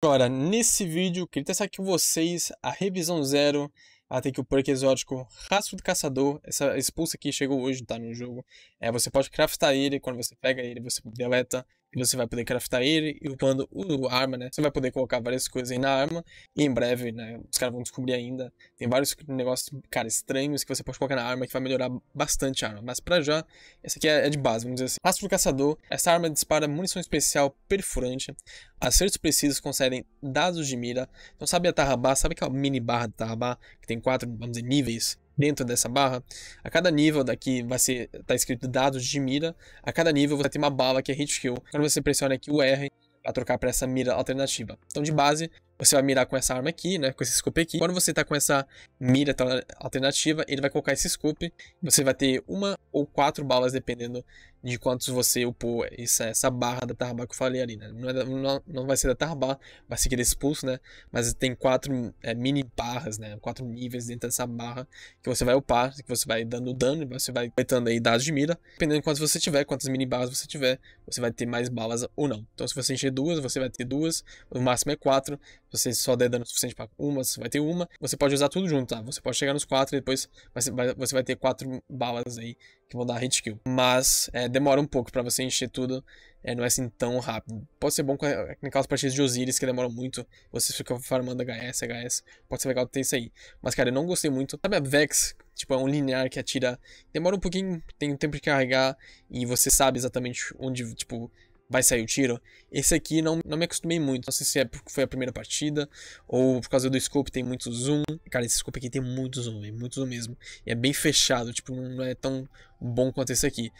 Agora, nesse vídeo, queria testar aqui com vocês a revisão zero, até que o perk exótico Rastro do Caçador, essa expulsa que chegou hoje, tá, no jogo. É, você pode craftar ele, quando você pega ele, você deleta você vai poder craftar ele, e quando o arma, né? Você vai poder colocar várias coisas aí na arma, e em breve, né? Os caras vão descobrir ainda. Tem vários negócios, cara, estranhos que você pode colocar na arma que vai melhorar bastante a arma. Mas para já, essa aqui é, é de base, vamos dizer assim. Rastro do caçador, essa arma dispara munição especial perfurante. Acertos precisos concedem dados de mira. Então sabe a Tarrabá, sabe aquela mini barra da Tarrabá, que tem quatro, vamos dizer, níveis? dentro dessa barra, a cada nível daqui vai ser, tá escrito dados de mira, a cada nível você tem uma bala que é hit kill, quando você pressiona aqui o R para trocar para essa mira alternativa. Então de base, você vai mirar com essa arma aqui, né, com esse scope aqui. Quando você tá com essa mira alternativa, ele vai colocar esse scope, você vai ter uma ou quatro balas dependendo de quantos você upou é, essa, essa barra da tarbar que eu falei ali, né? Não, é da, não, não, vai ser da tarbar, vai que desse é pulso, né? Mas tem quatro é, mini barras, né? Quatro níveis dentro dessa barra que você vai upar, que você vai dando dano, você vai coletando aí dados de mira. Dependendo de quantos você tiver, quantas mini barras você tiver, você vai ter mais balas ou não. Então se você encher duas, você vai ter duas, o máximo é quatro. Se você só der dano suficiente para uma, você vai ter uma. Você pode usar tudo junto, tá? Você pode chegar nos quatro e depois você vai ter quatro balas aí que vão dar hit kill. Mas é, demora um pouco para você encher tudo. É, não é assim tão rápido. Pode ser bom com é, aquelas partidas de Osiris que demoram muito. você fica farmando HS, HS. Pode ser legal ter isso aí. Mas, cara, eu não gostei muito. Sabe a Vex? Tipo, é um linear que atira. Demora um pouquinho, tem um tempo de carregar. E você sabe exatamente onde, tipo, vai sair o tiro. Esse aqui não, não me acostumei muito. Não sei se é porque foi a primeira partida ou por causa do scope tem muito zoom. Cara, esse scope aqui tem muito zoom, véio, muito zoom mesmo. E é bem fechado, tipo, não é tão bom quanto esse aqui.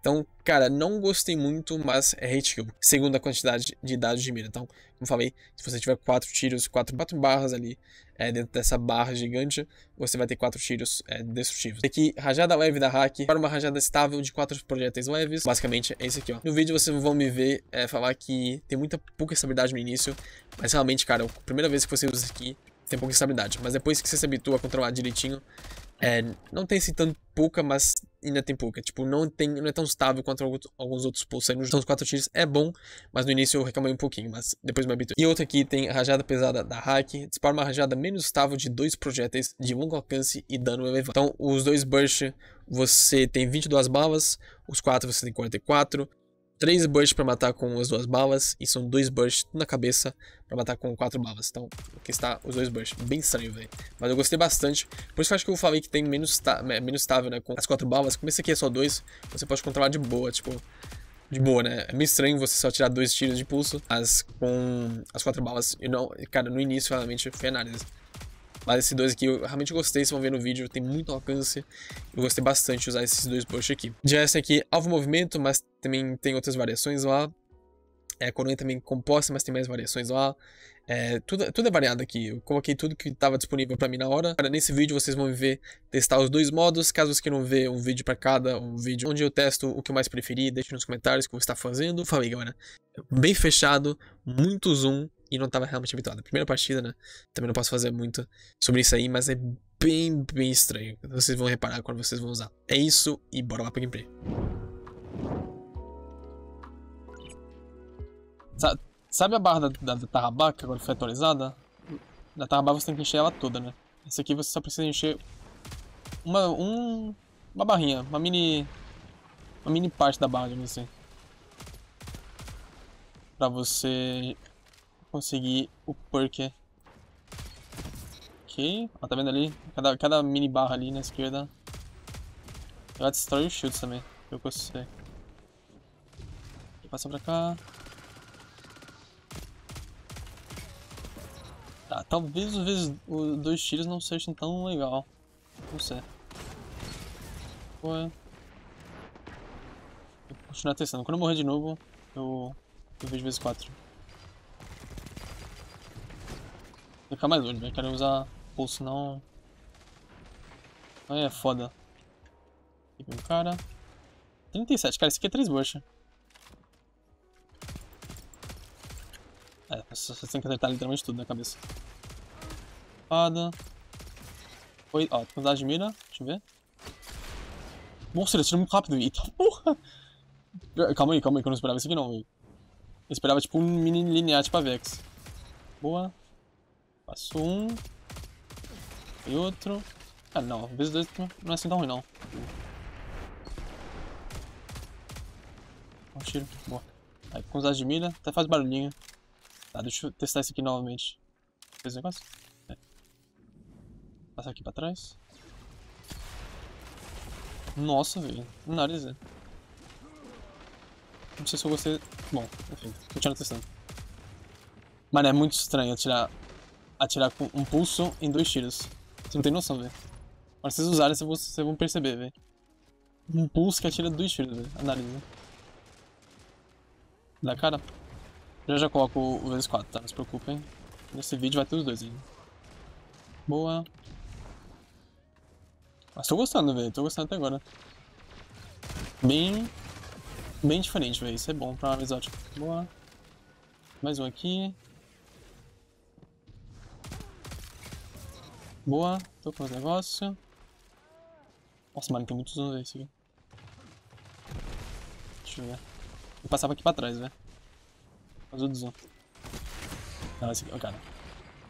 Então, cara, não gostei muito, mas é hate kill, segundo a quantidade de dados de mira. Então, como falei, se você tiver quatro tiros, quatro, quatro barras ali, é, dentro dessa barra gigante, você vai ter quatro tiros é, destrutivos. Aqui, rajada leve da hack, para uma rajada estável de quatro projéteis leves. Basicamente, é isso aqui, ó. No vídeo vocês vão me ver é, falar que tem muita pouca estabilidade no início, mas realmente, cara, a primeira vez que você usa isso aqui, tem pouca estabilidade. Mas depois que você se habitua a controlar direitinho, é, não tem assim tanto pouca, mas ainda tem pouca. Tipo, não, tem, não é tão estável quanto alguns outros pulsos aí Então, os 4 tiros é bom, mas no início eu reclamei um pouquinho, mas depois me habituei. E outra aqui tem a rajada pesada da hack, dispara uma rajada menos estável de dois projéteis de longo alcance e dano elevado. Então, os dois burst, você tem 22 balas, os quatro você tem 44 três bursts para matar com as duas balas e são dois bursts na cabeça para matar com quatro balas. Então, aqui está os dois bursts. Bem estranho, velho. Mas eu gostei bastante. Por isso que eu acho que eu falei que tem menos, menos estável, né? Com as quatro balas. Como esse aqui é só dois, você pode controlar de boa, tipo... De boa, né? É meio estranho você só tirar dois tiros de pulso, mas com as quatro balas, e não, cara, no início realmente foi análise. Mas esses dois aqui eu realmente gostei, vocês vão ver no vídeo, tem muito alcance. Eu gostei bastante de usar esses dois posts aqui. Já esse aqui, alvo movimento, mas também tem outras variações lá. É, Coronha também composta, mas tem mais variações lá. É, tudo, tudo é variado aqui. Eu coloquei tudo que estava disponível para mim na hora. Agora, nesse vídeo vocês vão ver testar os dois modos. Caso vocês queiram ver um vídeo para cada, um vídeo onde eu testo o que eu mais preferi, deixe nos comentários o que você está fazendo. Falei, galera. Bem fechado, muito zoom e não estava realmente habituado. primeira partida, né? Também não posso fazer muito sobre isso aí, mas é bem, bem estranho. Vocês vão reparar quando vocês vão usar. É isso e bora lá pra gameplay. Sabe a barra da, da, da Tarrabá, que agora foi atualizada? Na Tarrabá você tem que encher ela toda, né? Essa aqui você só precisa encher uma, um, uma barrinha, uma mini, uma mini parte da barra, digamos assim. Pra você Consegui o porquê? Ok. Ó, tá vendo ali? Cada, cada mini barra ali na esquerda. Ela destrói os shields também. Eu gostei. Passa pra cá. Tá, talvez os, os dois tiros não sejam tão legal. Não sei. Foi. Vou continuar testando. Quando eu morrer de novo, eu, eu vejo vezes 4. ficar mais longe, velho. Quero usar pulso, senão... Aí é foda. Aqui um cara. 37, cara, esse aqui é 3 bucha. É, você tem que acertar literalmente tudo na cabeça. Espada. Foi. ó, quantidade de mira, deixa eu ver. Nossa, ele atira muito rápido, eita porra! Calma aí, calma aí, que eu não esperava isso aqui não, velho. Eu esperava tipo um mini linear tipo a Vex. Boa passo um. E outro. Ah não, vezes dois não é assim tão ruim não. Um tiro, boa. Aí com os de milha, até faz barulhinho. Tá, deixa eu testar isso aqui novamente. Fez o negócio? É. Passar aqui pra trás. Nossa, velho. Um nariz, Não sei se eu gostei. Bom, enfim, continuando testando. Mano, é muito estranho atirar atirar com um pulso em dois tiros. Você não tem noção, velho. Quando vocês usarem, vocês vão perceber, velho. Um pulso que atira dois tiros, velho. Analisa. Né? Dá cara? Já já coloco o vezes 4, tá? Não se preocupem. Nesse vídeo vai ter os dois ainda. Boa. Mas tô gostando, velho. Tô gostando até agora. Bem... Bem diferente, velho. Isso é bom pra avisar. Boa. Mais um aqui. Boa, tô com o negócio. Nossa, mano, tem muitos anos esse aqui. Deixa eu ver. Eu passava aqui pra trás, velho. Né? Fazer o desum. Não, esse aqui, ó, é cara.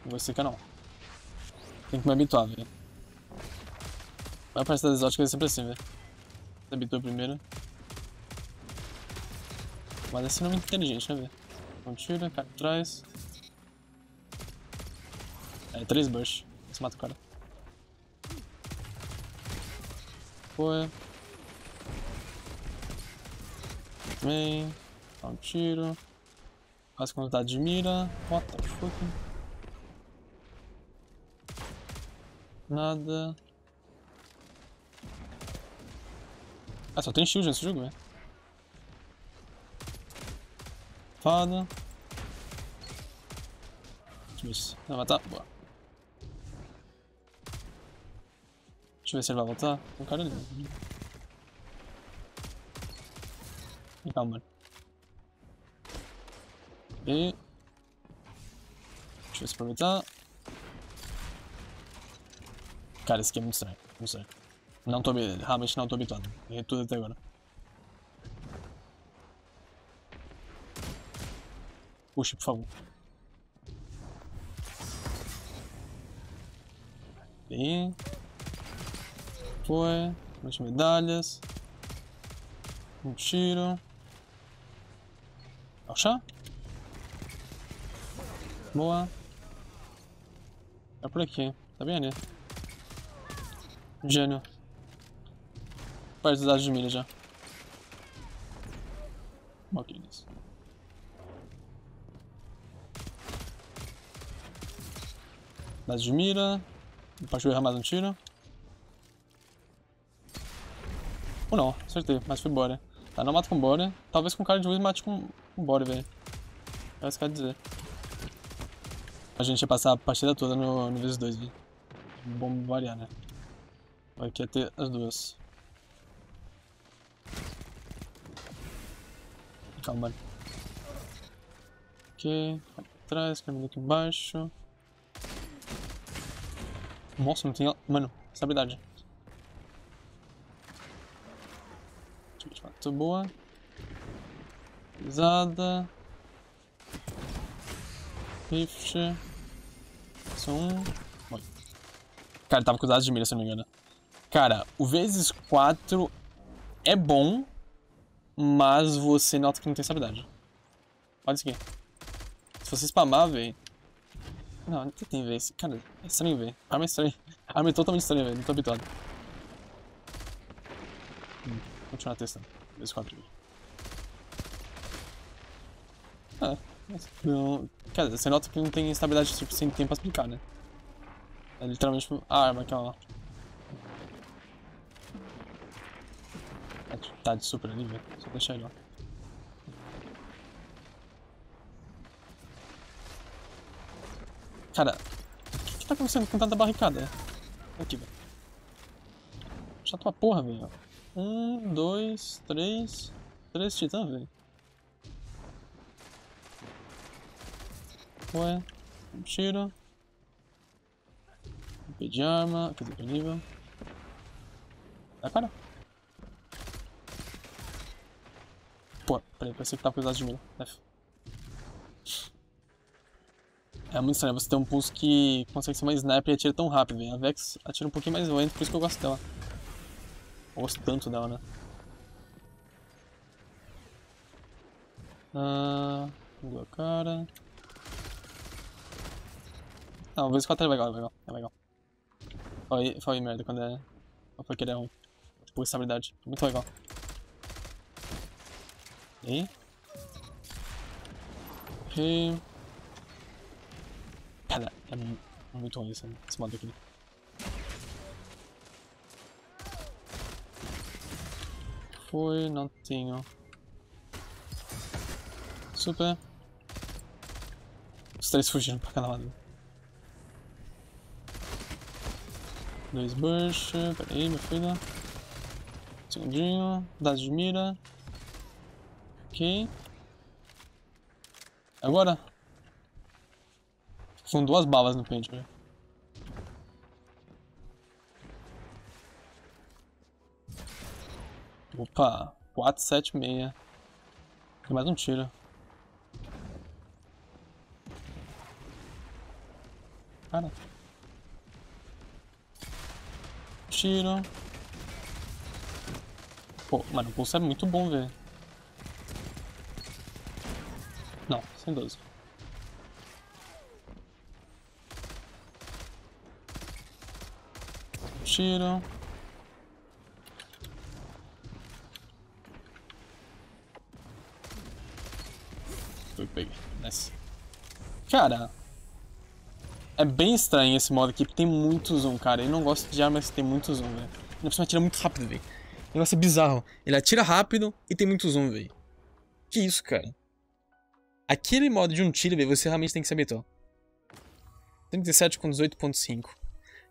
Não vou esse aqui não. Tem que me habituar, velho. Vai pra cidades exótica é sempre assim, velho. Se habitua primeiro. Mas esse não é muito inteligente, né, velho? Então tira, cai atrás. É, três bursts. Você mata o cara. Foi. Vem. Dá um tiro. Faz quantidade de mira. What the fuck? Nada. Ah, só tem shield nesse jogo, é? Fada. Deixa eu ver se vai matar. Tá, boa. Deixa ver se ele vai voltar. Não quero nem. Calma, mano. E... Deixa eu aproveitar. Cara, esse aqui é muito estranho. Não sei. Não tô... Realmente não tô habituado. É tudo até agora. Puxa, por favor. E foi. Mais medalhas. Um tiro. Ao Boa. É por aqui, tá bem ali. Gênio. Perto da de milha já. Ok, isso. Dado de mira. Partiu errar mais um tiro. Ou não, acertei, mas foi Bora. Tá, não mato com Bora. Talvez com cara de Wiz mate com, com Bora, velho. É isso que quer dizer. A gente ia passar a partida toda no, no vezes 2, velho. Bom variar, né? Aqui ia ter as duas. Calma, mano. Ok, atrás, caminho aqui embaixo. Nossa, não tem. Mano, essa habilidade. boa. była. Rift. Livre. Sum. Cara, tava com dados de mira, se não me engano. Cara, o vezes 4 é bom, mas você nota que não tem estabilidade. Olha isso aqui. Se você spamar, velho. Não, não tem ver. Cara, é estranho ver. Arma é estranha. Arma é totalmente estranha, velho. Não tô habituado. Hum, continuar testando. Esse quadrinho. Ah, não. Quer dizer, você nota que não tem estabilidade suficiente tempo pra explicar, né? É literalmente tipo, a arma que é Tá de super nível, só deixar ele lá. Cara, o que, que tá acontecendo com tanta barricada? Aqui, velho. Chato pra porra, velho. Um, dois, três. Três titãs, velho. Ué, tira. P de arma, quer dizer, nível. Dá para Pô, peraí, parece que tá coisado de mim. F. Né? É muito estranho, você tem um pulso que consegue ser uma sniper e atira tão rápido, velho. A Vex atira um pouquinho mais lento, por isso que eu gosto dela. Olha os tanto dela, né? Ah, a cara. Não, vez 4 é legal, é legal, é legal. Foi, foi merda quando é. foi ele é um. Tipo, estabilidade. habilidade. É muito legal. E. Ok. Cara, é muito ruim esse, esse modo aqui. foi? Não tinha. Super. Os três fugiram para cada lado. Dois burst. peraí, meu minha filha. Segundinho. Dados de mira. Ok. Agora. São duas balas no pente, velho. Opa, 476. Tem mais um tiro. Cara. Tiro. Pô, mano, o pulso é muito bom, velho. Não, 112. Tiro. Cara, é bem estranho esse modo aqui, porque tem muito zoom, cara. Eu não gosto de armas que tem muito zoom, velho. Ele precisa atirar muito rápido, velho. Negócio é bizarro. Ele atira rápido e tem muito zoom, velho. Que isso, cara. Aquele modo de um tiro, velho, você realmente tem que saber, tô. 37 com 18.5.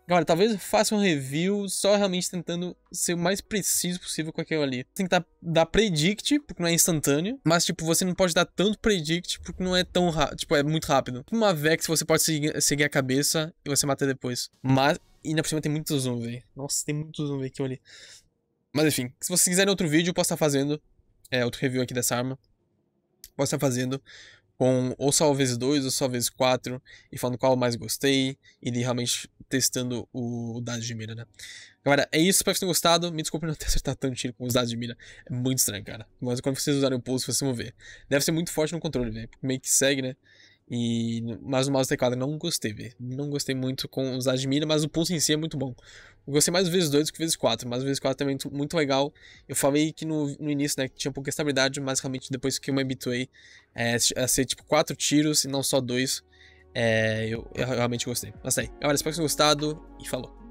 Galera, talvez eu faça um review só realmente tentando ser o mais preciso possível com aquilo ali. tem que dar predict, porque não é instantâneo. Mas, tipo, você não pode dar tanto predict, porque não é tão rápido. Tipo, é muito rápido. Tipo uma Vex você pode seguir a cabeça e você mata depois. Mas, e na por cima tem muito zoom, velho. Nossa, tem muito zoom, aqui ali. Mas, enfim, se vocês quiserem outro vídeo, eu posso estar fazendo. É, outro review aqui dessa arma. Posso estar fazendo com ou só vezes 2 ou só vezes 4 e falando qual eu mais gostei e realmente testando o dados de mira, né? Galera, é isso, espero que vocês tenham gostado. Me desculpe não ter acertado tanto tiro com os dados de mira. É muito estranho, cara. Mas quando vocês usarem o pulso, vocês vão ver. Deve ser muito forte no controle, velho. Meio que segue, né? E, mas o mouse teclado não gostei, Não gostei muito com os admira, mas o pulso em si é muito bom. Eu gostei mais do vezes 2 do que vezes 4, mas o vezes 4 também é muito legal. Eu falei que no, no início, né, que tinha pouca estabilidade, mas realmente depois que eu me habituei é, a ser tipo 4 tiros e não só 2, é, eh, eu, eu, realmente gostei. Mas tá aí. Olha, espero que tenham gostado e falou.